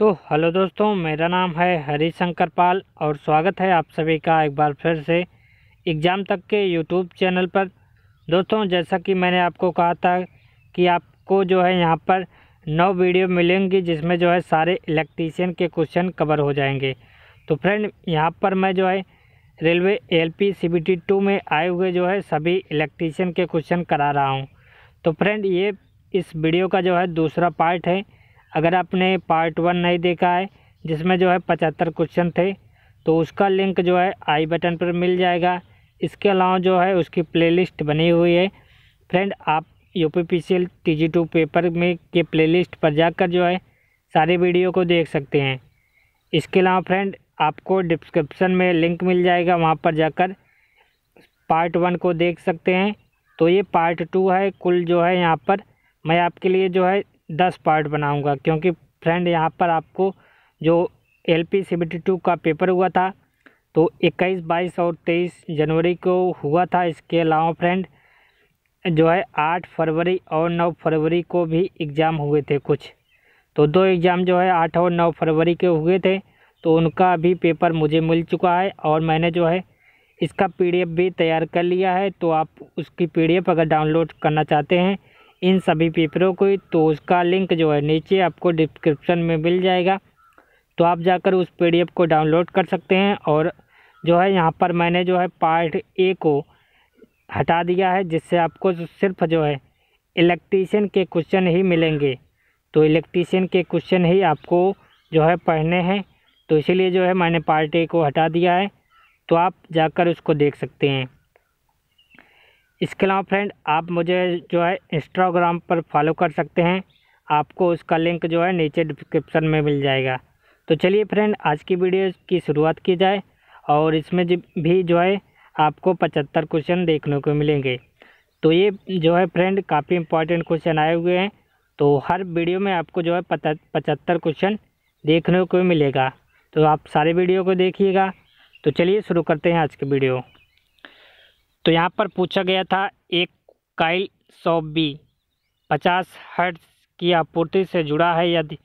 तो हेलो दोस्तों मेरा नाम है हरी शंकर पाल और स्वागत है आप सभी का एक बार फिर से एग्ज़ाम तक के यूट्यूब चैनल पर दोस्तों जैसा कि मैंने आपको कहा था कि आपको जो है यहाँ पर नौ वीडियो मिलेंगी जिसमें जो है सारे इलेक्ट्रीशियन के क्वेश्चन कवर हो जाएंगे तो फ्रेंड यहाँ पर मैं जो है railway L P C B T two में आए हुए जो है सभी इलेक्ट्रीशियन के क्वेश्चन करा रहा हूँ तो फ्रेंड ये इस वीडियो का जो है दूसरा पार्ट है अगर आपने पार्ट वन नहीं देखा है जिसमें जो है पचहत्तर क्वेश्चन थे तो उसका लिंक जो है आई बटन पर मिल जाएगा इसके अलावा जो है उसकी प्लेलिस्ट बनी हुई है फ्रेंड आप U P P C L T G two paper में के प्लेलिस्ट पर जाकर जो है सारे वीडियो को देख सकते हैं इसके अलावा फ्रेंड आपको डिस्क्रिप्शन में लिंक मिल जाएगा वहाँ पर जाकर पार्ट वन को देख सकते हैं तो ये पार्ट टू है कुल जो है यहाँ पर मैं आपके लिए जो है दस पार्ट बनाऊंगा क्योंकि फ्रेंड यहाँ पर आपको जो एल पी सेवेंटी टू का पेपर हुआ था तो इक्कीस बाईस और तेईस जनवरी को हुआ था इसके अलावा फ्रेंड जो है आठ फरवरी और नौ फरवरी को भी एग्ज़ाम हुए थे कुछ तो दो एग्ज़ाम जो है आठ और नौ फरवरी के हुए थे तो उनका भी पेपर मुझे मिल चुका है और मैंने जो है इसका पीडीएफ भी तैयार कर लिया है तो आप उसकी पीडीएफ अगर डाउनलोड करना चाहते हैं इन सभी पेपरों को तो उसका लिंक जो है नीचे आपको डिस्क्रिप्शन में मिल जाएगा तो आप जाकर उस पी को डाउनलोड कर सकते हैं और जो है यहाँ पर मैंने जो है पार्ट ए को हटा दिया है जिससे आपको सिर्फ जो है इलेक्ट्रीशियन के क्वेश्चन ही मिलेंगे तो इलेक्ट्रीशियन के क्वेश्चन ही आपको जो है पढ़ने हैं तो इसीलिए जो है मैंने पार्ट ए को हटा दिया है तो आप जाकर उसको देख सकते हैं इसके अलावा फ्रेंड आप मुझे जो है इंस्टाग्राम पर फॉलो कर सकते हैं आपको उसका लिंक जो है नीचे डिस्क्रिप्शन में मिल जाएगा तो चलिए फ्रेंड आज की वीडियो की शुरुआत की जाए और इसमें भी जो है आपको पचहत्तर क्वेश्चन देखने को मिलेंगे तो ये जो है फ्रेंड काफ़ी इंपॉर्टेंट क्वेश्चन आए हुए हैं तो हर वीडियो में आपको जो है पचहत्तर क्वेश्चन देखने को मिलेगा तो आप सारे वीडियो को देखिएगा तो चलिए शुरू करते हैं आज की वीडियो तो यहाँ पर पूछा गया था एक काइल सौ बी पचास हर्ट्स की आपूर्ति से जुड़ा है यदि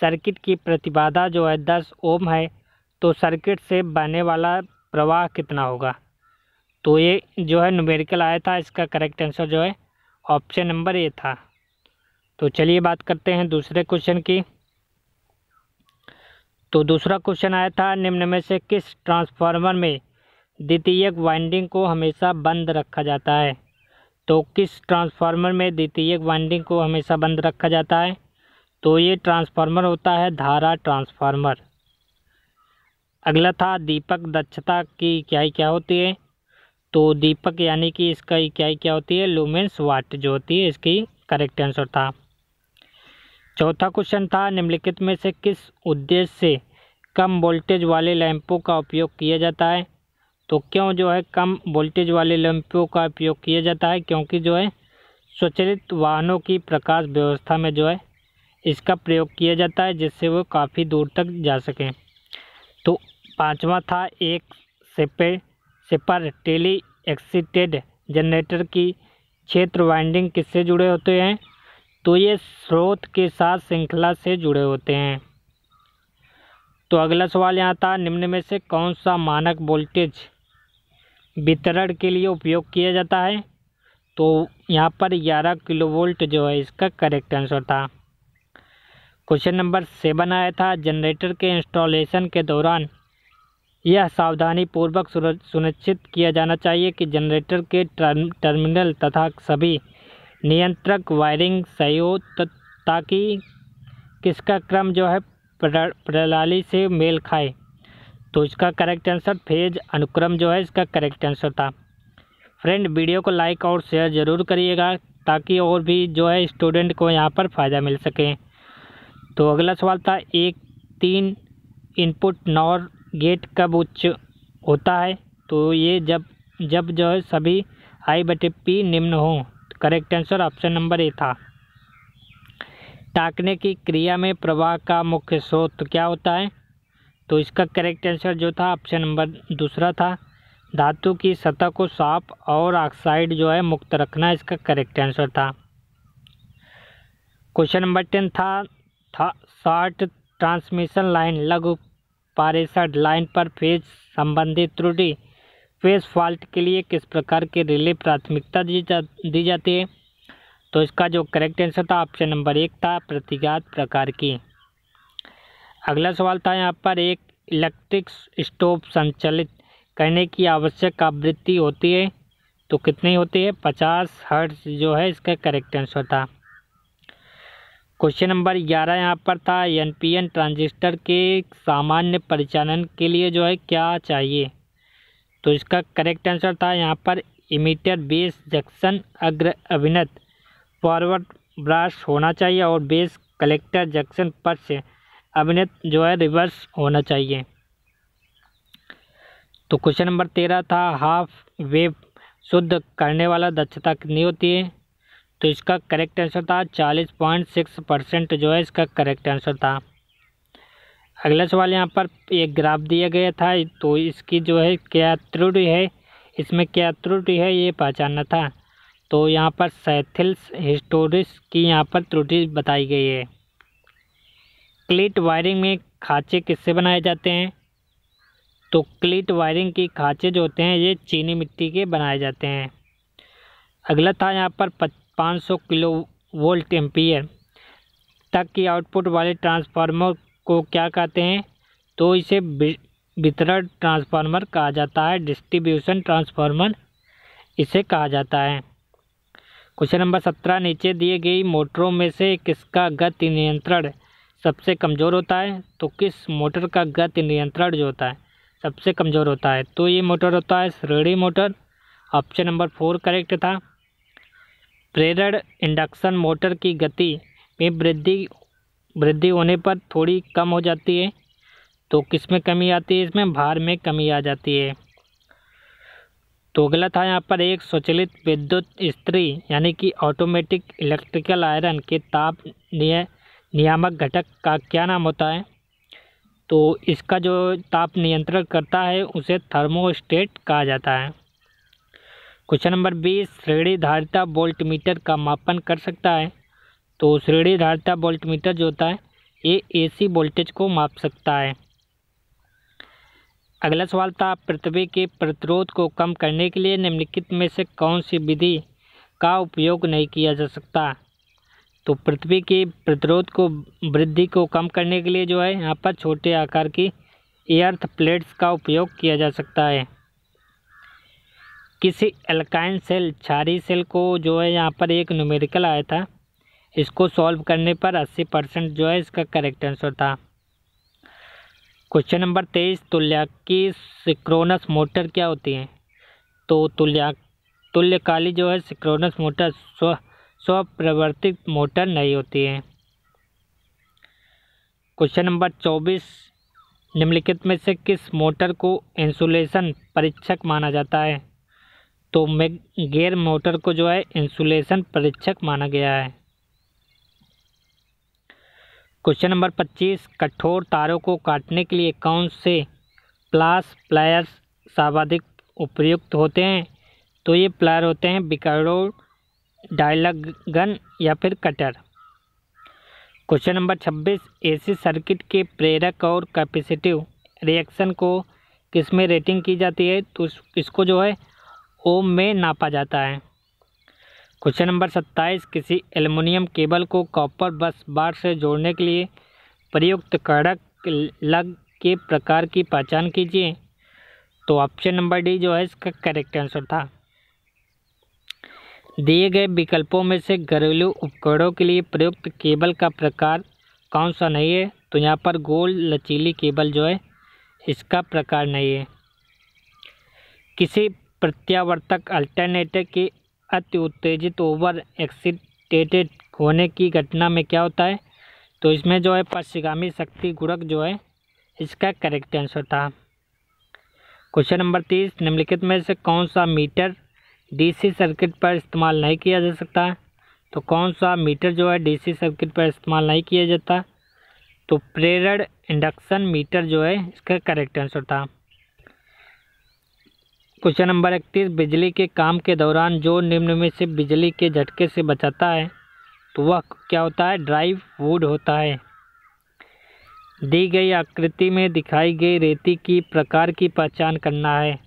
सर्किट की प्रतिबाधा जो है दस ओम है तो सर्किट से बहने वाला प्रवाह कितना होगा तो ये जो है न्यूमेरिकल आया था इसका करेक्ट आंसर जो है ऑप्शन नंबर ए था तो चलिए बात करते हैं दूसरे क्वेश्चन की तो दूसरा क्वेश्चन आया था निम्न में से किस ट्रांसफार्मर में द्वितीयक वाइंडिंग को हमेशा बंद रखा जाता है तो किस ट्रांसफार्मर में द्वितीयक वाइंडिंग को हमेशा बंद रखा जाता है तो ये ट्रांसफार्मर होता है धारा ट्रांसफार्मर अगला था दीपक दक्षता की इकाई क्या होती है तो दीपक यानी कि इसका इकाई क्या होती है लुमेंस वाट जो होती है इसकी करेक्ट आंसर था चौथा क्वेश्चन था निम्नलिखित में से किस उद्देश्य से कम वोल्टेज वाले लैंपों का उपयोग किया जाता है तो क्यों जो है कम वोल्टेज वाले लैंपों का उपयोग किया जाता है क्योंकि जो है स्वचालित वाहनों की प्रकाश व्यवस्था में जो है इसका प्रयोग किया जाता है जिससे वो काफ़ी दूर तक जा सकें तो पांचवा था एक सेपे सेपर टेली एक्सीटेड जनरेटर की क्षेत्र वाइंडिंग किससे जुड़े होते हैं तो ये स्रोत के साथ श्रृंखला से जुड़े होते हैं तो अगला सवाल यहाँ था निम्न में से कौन सा मानक वोल्टेज वितरण के लिए उपयोग किया जाता है तो यहाँ पर ग्यारह किलो वोल्ट जो है इसका करेक्ट आंसर था क्वेश्चन नंबर सेवन आया था जनरेटर के इंस्टॉलेशन के दौरान यह सावधानी पूर्वक सुनिश्चित किया जाना चाहिए कि जनरेटर के टर्म, टर्मिनल तथा सभी नियंत्रक वायरिंग सही हो ताकि किसका क्रम जो है प्रणाली से मेल खाए तो इसका करेक्ट आंसर फेज अनुक्रम जो है इसका करेक्ट आंसर था फ्रेंड वीडियो को लाइक और शेयर ज़रूर करिएगा ताकि और भी जो है स्टूडेंट को यहाँ पर फ़ायदा मिल सके तो अगला सवाल था एक तीन इनपुट नॉर गेट कब उच्च होता है तो ये जब जब जो है सभी आई बटे पी निम्न हो correct answer option number A था टाकने की क्रिया में प्रवाह का मुख्य स्रोत क्या होता है तो इसका करेक्ट आंसर जो था ऑप्शन नंबर दूसरा था धातु की सतह को साफ और ऑक्साइड जो है मुक्त रखना इसका करेक्ट आंसर था क्वेश्चन नंबर टेन था, था शॉर्ट ट्रांसमिशन लाइन लघु पारेषण लाइन पर फेज संबंधित त्रुटि फेज फॉल्ट के लिए किस प्रकार के रिले प्राथमिकता दी जा दी जाती है तो इसका जो करेक्ट आंसर था ऑप्शन नंबर एक था प्रतिघात प्रकार की अगला सवाल था यहाँ पर एक इलेक्ट्रिक स्टोव संचालित करने की आवश्यक आवृत्ति होती है तो कितनी होती है पचास हर्ट्ज जो है इसका करेक्ट आंसर था क्वेश्चन नंबर ग्यारह यहाँ पर था एन पी एन ट्रांजिस्टर के सामान्य परिचालन के लिए जो है क्या चाहिए तो इसका करेक्ट आंसर था यहाँ पर इमीटर बेस जंक्शन अग्र अभिनत फॉरवर्ड ब्राश होना चाहिए और बेस कलेक्टर जंक्शन पर से अभिनय जो है रिवर्स होना चाहिए तो क्वेश्चन नंबर तेरह था हाफ वेव शुद्ध करने वाला दक्षता कितनी होती है तो इसका करेक्ट आंसर था चालीस पॉइंट सिक्स परसेंट जो है इसका करेक्ट आंसर था अगला सवाल यहाँ पर एक ग्राफ दिया गया था तो इसकी जो है क्या त्रुटि है इसमें क्या त्रुटि है ये पहचानना था तो यहाँ पर सैथिल्स हिस्टोरिस की यहाँ पर त्रुटि बताई गई है क्लिट वायरिंग में खाँचे किससे बनाए जाते हैं तो क्लिट वायरिंग की खाँचे जो होते हैं ये चीनी मिट्टी के बनाए जाते हैं अगला था यहाँ पर पाँच सौ किलो वोल्ट एम्पियर तक की आउटपुट वाले ट्रांसफार्मर को क्या कहते हैं तो इसे वितरण ट्रांसफार्मर कहा जाता है डिस्ट्रीब्यूशन ट्रांसफार्मर इसे कहा जाता है क्वेश्चन नंबर सत्रह नीचे दिए गई मोटरों में से किसका गति नियंत्रण सबसे कमज़ोर होता है तो किस मोटर का गति नियंत्रण जो होता है सबसे कमज़ोर होता है तो ये मोटर होता है श्रेणी motor option number four correct था प्रेरण इंडक्शन मोटर की गति में वृद्धि वृद्धि होने पर थोड़ी कम हो जाती है तो किस में कमी आती है इसमें भार में कमी आ जाती है तो अगला था यहाँ पर एक स्वचलित विद्युत स्त्री यानी कि ऑटोमेटिक इलेक्ट्रिकल आयरन के ताप निय नियामक घटक का क्या नाम होता है तो इसका जो ताप नियंत्रण करता है उसे थर्मोस्टेट कहा जाता है क्वेश्चन नंबर बीस श्रेणी धारिता वोल्टमीटर मीटर का मापन कर सकता है तो श्रेणी धारिता वोल्टमीटर मीटर जो होता है ये एसी वोल्टेज को माप सकता है अगला सवाल था पृथ्वी के प्रतिरोध को कम करने के लिए निम्नलिखित में से कौन सी विधि का उपयोग नहीं किया जा सकता तो पृथ्वी की प्रतिरोध को वृद्धि को कम करने के लिए जो है यहाँ पर छोटे आकार की एयर्थ प्लेट्स का उपयोग किया जा सकता है किसी एल्काइन सेल छारी सेल को जो है यहाँ पर एक न्यूमेरिकल आया था इसको सॉल्व करने पर 80 परसेंट जो है इसका करेक्ट आंसर था क्वेश्चन नंबर तेईस तुल्याकी सिक्रोनस मोटर क्या होती है तो तुल्या तुल्यकाली जो है सिक्रोनस मोटर स्व स्वप्रवर्तित मोटर नहीं होती है क्वेश्चन नंबर चौबीस निम्नलिखित में से किस मोटर को इंसुलेशन परीक्षक माना जाता है तो गेयर मोटर को जो है इंसुलेशन परीक्षक माना गया है क्वेश्चन नंबर पच्चीस कठोर तारों को काटने के लिए कौन से प्लास प्लायर्स सर्वाधिक उपयुक्त होते हैं तो ये प्लायर होते हैं बिकारोड़ डायलग गन या फिर कटर क्वेश्चन नंबर छब्बीस एसी सर्किट के प्रेरक और कैपेसिटिव रिएक्शन को किस में रेटिंग की जाती है तो इसको जो है ओम में नापा जाता है क्वेश्चन नंबर सत्ताईस किसी एल्युमिनियम केबल को कॉपर बस बार से जोड़ने के लिए प्रयुक्त कड़क लग के प्रकार की पहचान कीजिए तो ऑप्शन नंबर डी जो है इसका करेक्ट आंसर था दिए गए विकल्पों में से घरेलू उपकरणों के लिए प्रयुक्त केबल का प्रकार कौन सा नहीं है तो यहाँ पर गोल लचीली केबल जो है इसका प्रकार नहीं है किसी प्रत्यावर्तक अल्टरनेटर के अति उत्तेजित ओवर एक्सीटेटेड होने की घटना में क्या होता है तो इसमें जो है पश्चिगामी शक्ति गुड़क जो है इसका करेक्ट आंसर था क्वेश्चन नंबर तीस निम्नलिखित में से कौन सा मीटर डीसी सर्किट पर इस्तेमाल नहीं किया जा सकता तो कौन सा मीटर जो है डीसी सर्किट पर इस्तेमाल नहीं किया जाता तो प्रेरण इंडक्शन मीटर जो है इसका करेक्ट आंसर था क्वेश्चन नंबर इकतीस बिजली के काम के दौरान जो निम्न में से बिजली के झटके से बचाता है तो वह क्या होता है ड्राइव वुड होता है दी गई आकृति में दिखाई गई रेती की प्रकार की पहचान करना है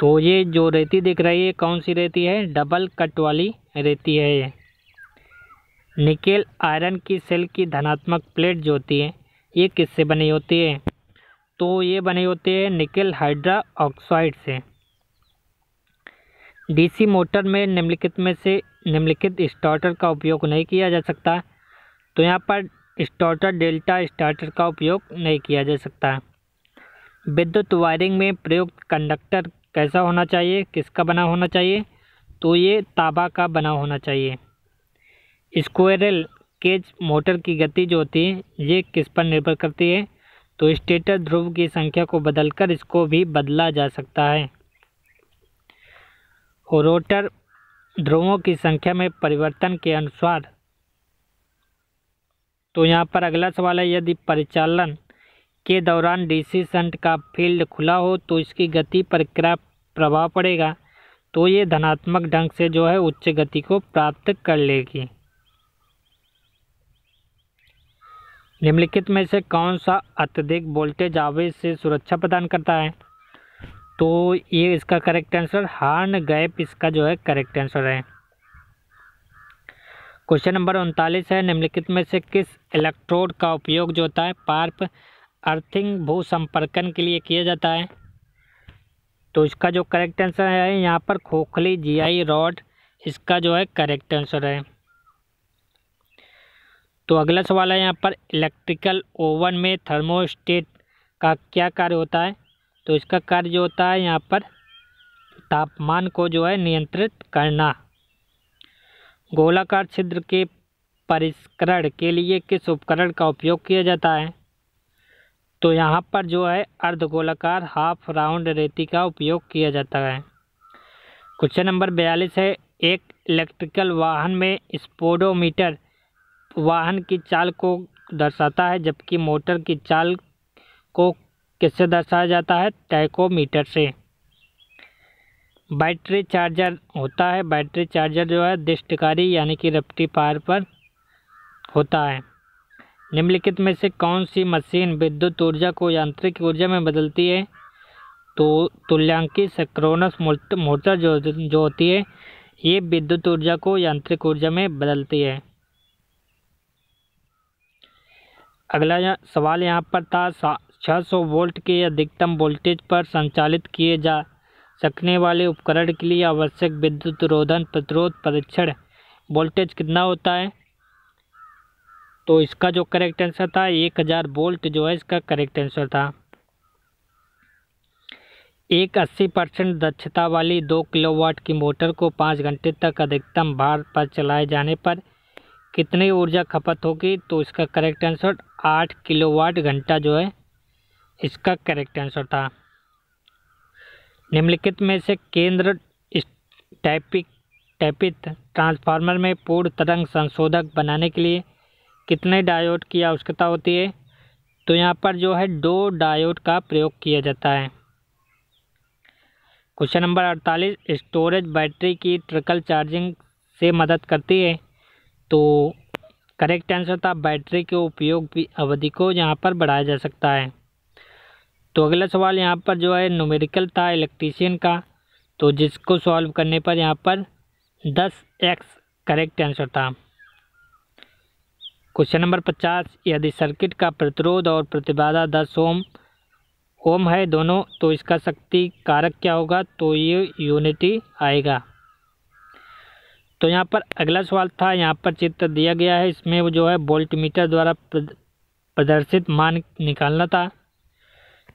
तो ये जो रेती दिख रही है कौन सी रेती है डबल कट वाली रेती है ये निकेल आयरन की सेल की धनात्मक प्लेट जो होती है ये किससे बनी होती है तो ये बनी होती है निकेल हाइड्रा ऑक्साइड से डीसी मोटर में निम्नलिखित में से निम्नलिखित स्टार्टर का उपयोग नहीं किया जा सकता तो यहाँ पर स्टार्टर डेल्टा स्टार्टर का उपयोग नहीं किया जा सकता विद्युत वायरिंग में प्रयुक्त कंडक्टर कैसा होना चाहिए किसका बना होना चाहिए तो ये ताबा का बना होना चाहिए स्क्वेरल केज मोटर की गति जो होती है ये किस पर निर्भर करती है तो स्टेटर ध्रुव की संख्या को बदलकर इसको भी बदला जा सकता है रोटर ध्रुवों की संख्या में परिवर्तन के अनुसार तो यहाँ पर अगला सवाल है यदि परिचालन के दौरान डीसी संट का फील्ड खुला हो तो इसकी गति पर क्या प्रभाव पड़ेगा तो ये धनात्मक ढंग से जो है उच्च गति को प्राप्त कर लेगी निम्नलिखित में से कौन सा अत्यधिक वोल्टेज आवेश से सुरक्षा प्रदान करता है तो ये इसका करेक्ट आंसर हार्न गैप इसका जो है करेक्ट आंसर है क्वेश्चन नंबर उनतालीस है निम्नलिखित में से किस इलेक्ट्रोड का उपयोग जो होता है पार्प अर्थिंग भू संपर्कन के लिए किया जाता है तो इसका जो करेक्ट आंसर है यहाँ पर खोखली जीआई रॉड इसका जो है करेक्ट आंसर है तो अगला सवाल है यहाँ पर इलेक्ट्रिकल ओवन में थर्मोस्टेट का क्या कार्य होता है तो इसका कार्य जो होता है यहाँ पर तापमान को जो है नियंत्रित करना गोलाकार छिद्र के परिष्करण के लिए किस उपकरण का उपयोग किया जाता है तो यहाँ पर जो है अर्धगोलाकार हाफ राउंड रेती का उपयोग किया जाता है क्वेश्चन नंबर बयालीस है एक इलेक्ट्रिकल वाहन में स्पोडोमीटर वाहन की चाल को दर्शाता है जबकि मोटर की चाल को किससे दर्शाया जाता है टैकोमीटर से बैटरी चार्जर होता है बैटरी चार्जर जो है दृष्टकारी यानी कि रपटी पार पर होता है निम्नलिखित में से कौन सी मशीन विद्युत ऊर्जा को यांत्रिक ऊर्जा में बदलती है तो तुल्यांकी सक्रोनस मोटर जो जो होती है ये विद्युत ऊर्जा को यांत्रिक ऊर्जा में बदलती है अगला या, सवाल यहाँ पर था छः सौ वोल्ट के अधिकतम वोल्टेज पर संचालित किए जा सकने वाले उपकरण के लिए आवश्यक विद्युत रोधन प्रतिरोध परीक्षण वोल्टेज कितना होता है तो इसका जो करेक्ट आंसर था एक हज़ार वोल्ट जो है इसका करेक्ट आंसर था एक अस्सी परसेंट दक्षता वाली दो किलोवाट की मोटर को पाँच घंटे तक अधिकतम भार पर चलाए जाने पर कितनी ऊर्जा खपत होगी तो इसका करेक्ट आंसर आठ किलोवाट घंटा जो है इसका करेक्ट आंसर था निम्नलिखित में से केंद्र टैपिक टैपित ट्रांसफार्मर में पूर्ण तरंग संशोधक बनाने के लिए कितने डायोड की आवश्यकता होती है तो यहाँ पर जो है दो डायोड का प्रयोग किया जाता है क्वेश्चन नंबर अड़तालीस स्टोरेज बैटरी की ट्रिकल चार्जिंग से मदद करती है तो करेक्ट आंसर था बैटरी के उपयोग की अवधि को यहाँ पर बढ़ाया जा सकता है तो अगला सवाल यहाँ पर जो है नोमेरिकल था इलेक्ट्रीशियन का तो जिसको सॉल्व करने पर यहाँ पर दस एक्स करेक्ट आंसर था क्वेश्चन नंबर पचास यदि सर्किट का प्रतिरोध और प्रतिबाधा दस ओम ओम है दोनों तो इसका शक्ति कारक क्या होगा तो ये यूनिटी आएगा तो यहाँ पर अगला सवाल था यहाँ पर चित्र दिया गया है इसमें वो जो है वोल्ट मीटर द्वारा प्रदर्शित मान निकालना था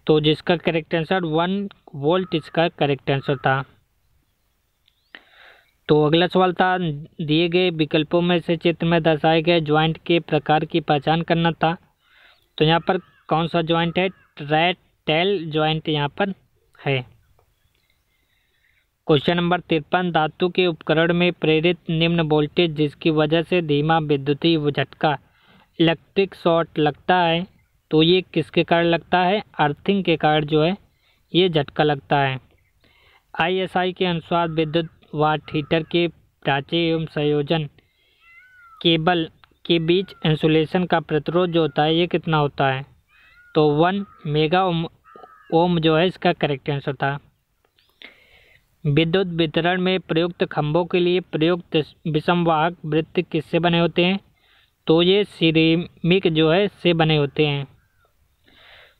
तो जिसका करेक्ट आंसर वन वोल्ट इसका करेक्ट आंसर था तो अगला सवाल था दिए गए विकल्पों में से चित्र में दर्शाए गए ज्वाइंट के प्रकार की पहचान करना था तो यहाँ पर कौन सा ज्वाइंट है ट्रैट टेल ज्वाइंट यहाँ पर है क्वेश्चन नंबर तिरपन धातु के उपकरण में प्रेरित निम्न वोल्टेज जिसकी वजह से धीमा विद्युतीय झटका इलेक्ट्रिक शॉर्ट लगता है तो ये किसके कारण लगता है अर्थिंग के कारण जो है ये झटका लगता है आईएसआई के अनुसार विद्युत वाट हीटर के ढांचे एवं संयोजन केबल के बीच इंसुलेशन का प्रतिरोध जो होता है ये कितना होता है तो वन मेगा ओम ओम जो है इसका करेक्ट आंसर था विद्युत वितरण में प्रयुक्त खंभों के लिए प्रयुक्त विषमवाहक वृत्त किससे बने होते हैं तो ये सिरेमिक जो है से बने होते हैं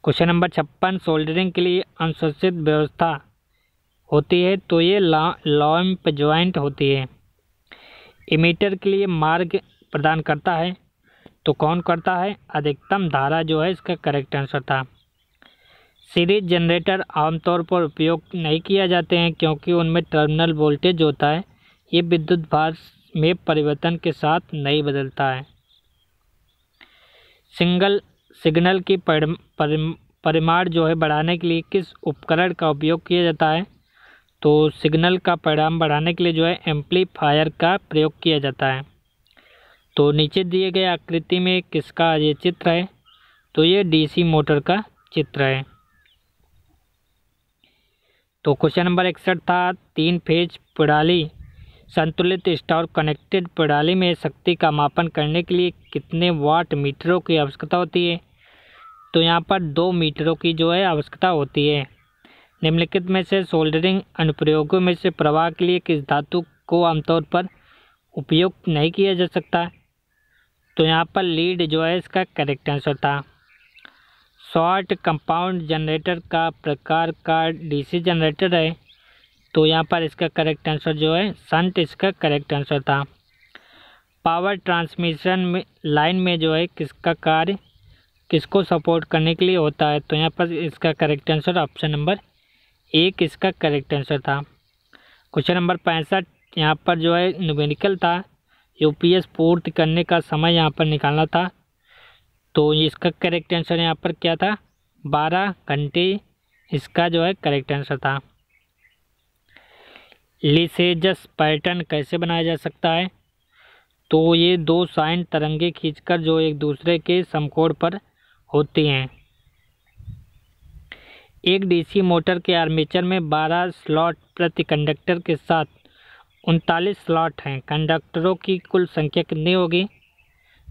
क्वेश्चन नंबर छप्पन सोल्डरिंग के लिए अनुसूचित व्यवस्था होती है तो ये लॉम्प ज्वाइंट होती है इमीटर के लिए मार्ग प्रदान करता है तो कौन करता है अधिकतम धारा जो है इसका करेक्ट आंसर था सीरीज जनरेटर आमतौर पर उपयोग नहीं किया जाते हैं क्योंकि उनमें टर्मिनल वोल्टेज होता है ये विद्युत भार में परिवर्तन के साथ नहीं बदलता है सिंगल सिग्नल की परिमाण जो है बढ़ाने के लिए किस उपकरण का उपयोग किया जाता है तो सिग्नल का परिणाम बढ़ाने के लिए जो है एम्पलीफायर का प्रयोग किया जाता है तो नीचे दिए गए आकृति में किसका ये चित्र है तो ये डीसी मोटर का चित्र है तो क्वेश्चन नंबर इकसठ था तीन फेज प्रणाली संतुलित स्टार कनेक्टेड प्रणाली में शक्ति का मापन करने के लिए कितने वाट मीटरों की आवश्यकता होती है तो यहाँ पर दो मीटरों की जो है आवश्यकता होती है निम्नलिखित में से सोल्डरिंग अनुप्रयोगों में से प्रवाह के लिए किस धातु को आमतौर पर उपयोग नहीं किया जा सकता तो यहाँ पर लीड जो है इसका करेक्ट आंसर था शॉर्ट कंपाउंड जनरेटर का प्रकार का डीसी जनरेटर है तो यहाँ पर इसका करेक्ट आंसर जो है संट इसका करेक्ट आंसर था पावर ट्रांसमिशन में लाइन में जो है किसका कार्य किसको सपोर्ट करने के लिए होता है तो यहाँ पर इसका करेक्ट आंसर ऑप्शन नंबर एक इसका करेक्ट आंसर था क्वेश्चन नंबर पैंसठ यहाँ पर जो है न्यूमेरिकल था यूपीएस पूर्ति करने का समय यहाँ पर निकालना था तो इसका करेक्ट आंसर यहाँ पर क्या था बारह घंटे इसका जो है करेक्ट आंसर था लिसेजस पैटर्न कैसे बनाया जा सकता है तो ये दो साइन तरंगे खींचकर जो एक दूसरे के समकोण पर होती हैं एक डीसी मोटर के आर्मेचर में 12 स्लॉट प्रति कंडक्टर के साथ उनतालीस स्लॉट हैं कंडक्टरों की कुल संख्या कितनी होगी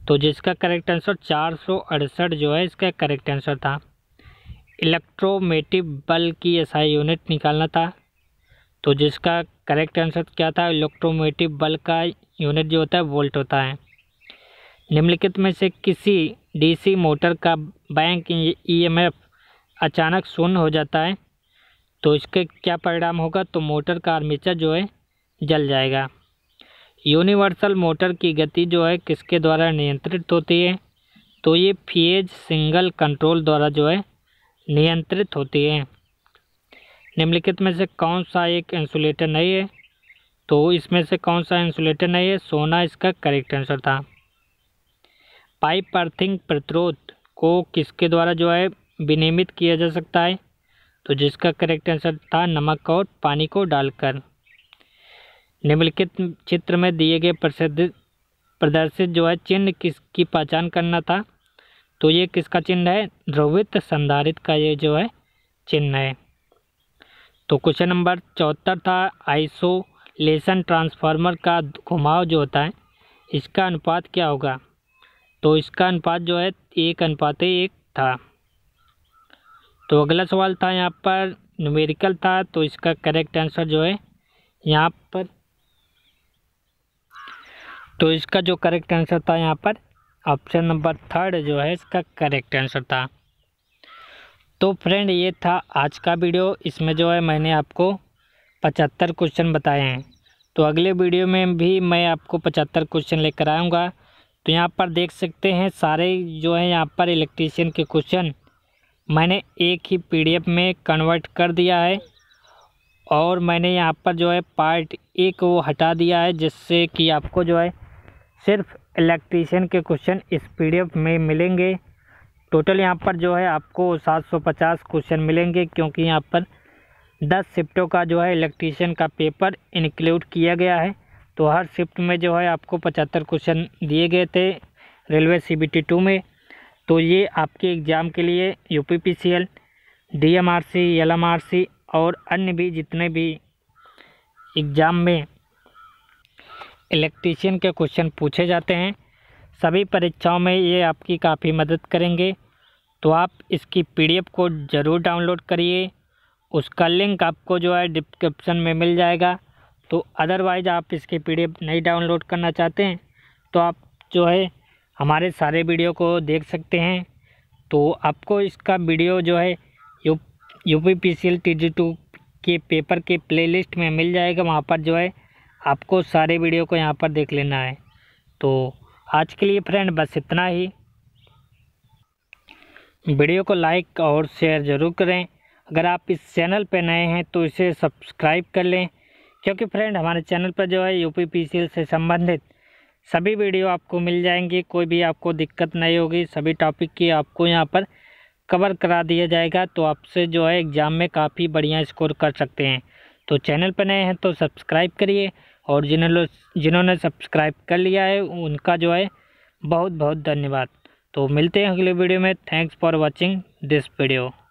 तो जिसका करेक्ट आंसर चार जो है इसका करेक्ट आंसर था इलेक्ट्रोमेटिव बल की एसआई यूनिट निकालना था तो जिसका करेक्ट आंसर क्या था इलेक्ट्रोमेटिव बल का यूनिट जो होता है वोल्ट होता है निम्नलिखित में से किसी डीसी मोटर का बैंक ईएमएफ अचानक शून्य हो जाता है तो इसके क्या परिणाम होगा तो मोटर का आर्मेचर जो है जल जाएगा यूनिवर्सल मोटर की गति जो है किसके द्वारा नियंत्रित होती है तो ये फेज सिंगल कंट्रोल द्वारा जो है नियंत्रित होती है निम्नलिखित में से कौन सा एक इंसुलेटर नहीं है तो इसमें से कौन सा इंसुलेटर नहीं है सोना इसका करेक्ट आंसर था पाइप अर्थिंग प्रतिरोध को किसके द्वारा जो है विनियमित किया जा सकता है तो जिसका करेक्ट आंसर था नमक और पानी को डालकर निम्नलिखित चित्र में दिए गए प्रसिद्ध प्रदर्शित जो है चिन्ह किसकी पहचान करना था तो ये किसका चिन्ह है ध्रुवित संधारित का ये जो है चिन्ह है तो क्वेश्चन नंबर चौहत्तर था आइसोलेशन ट्रांसफार्मर का घुमाव जो होता है इसका अनुपात क्या होगा तो इसका अनुपात जो है एक अनुपात एक था तो अगला सवाल था यहाँ पर न्यूमेरिकल था तो इसका करेक्ट आंसर जो है यहाँ पर तो इसका जो करेक्ट आंसर था यहाँ पर ऑप्शन नंबर थर्ड जो है इसका करेक्ट आंसर था तो फ्रेंड ये था आज का वीडियो इसमें जो है मैंने आपको पचहत्तर क्वेश्चन बताए हैं तो अगले वीडियो में भी मैं आपको पचहत्तर क्वेश्चन लेकर आऊँगा तो यहाँ पर देख सकते हैं सारे जो है यहाँ पर इलेक्ट्रीशियन के क्वेश्चन मैंने एक ही पीडीएफ में कन्वर्ट कर दिया है और मैंने यहाँ पर जो है पार्ट ए को हटा दिया है जिससे कि आपको जो है सिर्फ इलेक्ट्रीशियन के क्वेश्चन इस पीडीएफ में मिलेंगे टोटल यहाँ पर जो है आपको 750 क्वेश्चन मिलेंगे क्योंकि यहाँ पर 10 शिफ्टों का जो है इलेक्ट्रीशियन का पेपर इंक्लूड किया गया है तो हर शिफ्ट में जो है आपको पचहत्तर क्वेश्चन दिए गए थे railway C B T two में तो ये आपके एग्ज़ाम के लिए U P P C L D M R C L M R C और अन्य भी जितने भी एग्ज़ाम में इलेक्ट्रीशियन के क्वेश्चन पूछे जाते हैं सभी परीक्षाओं में ये आपकी काफ़ी मदद करेंगे तो आप इसकी पीडीएफ को ज़रूर डाउनलोड करिए उसका लिंक आपको जो है डिस्क्रिप्शन में मिल जाएगा तो अदरवाइज़ आप इसकी पीडीएफ नहीं डाउनलोड करना चाहते हैं तो आप जो है हमारे सारे वीडियो को देख सकते हैं तो आपको इसका वीडियो जो है U U P P C L T G two के पेपर के प्लेलिस्ट में मिल जाएगा वहाँ पर जो है आपको सारे वीडियो को यहाँ पर देख लेना है तो आज के लिए फ्रेंड बस इतना ही वीडियो को लाइक और शेयर ज़रूर करें अगर आप इस चैनल पर नए हैं तो इसे सब्सक्राइब कर लें क्योंकि फ्रेंड हमारे चैनल पर जो है U P P C L से संबंधित सभी वीडियो आपको मिल जाएंगी कोई भी आपको दिक्कत नहीं होगी सभी टॉपिक की आपको यहाँ पर कवर करा दिया जाएगा तो आपसे जो है एग्ज़ाम में काफ़ी बढ़िया स्कोर कर सकते हैं तो चैनल पर नए हैं तो सब्सक्राइब करिए और जिन्होंने जिन्होंने सब्सक्राइब कर लिया है उनका जो है बहुत बहुत धन्यवाद तो मिलते हैं अगले वीडियो में thanks for watching this video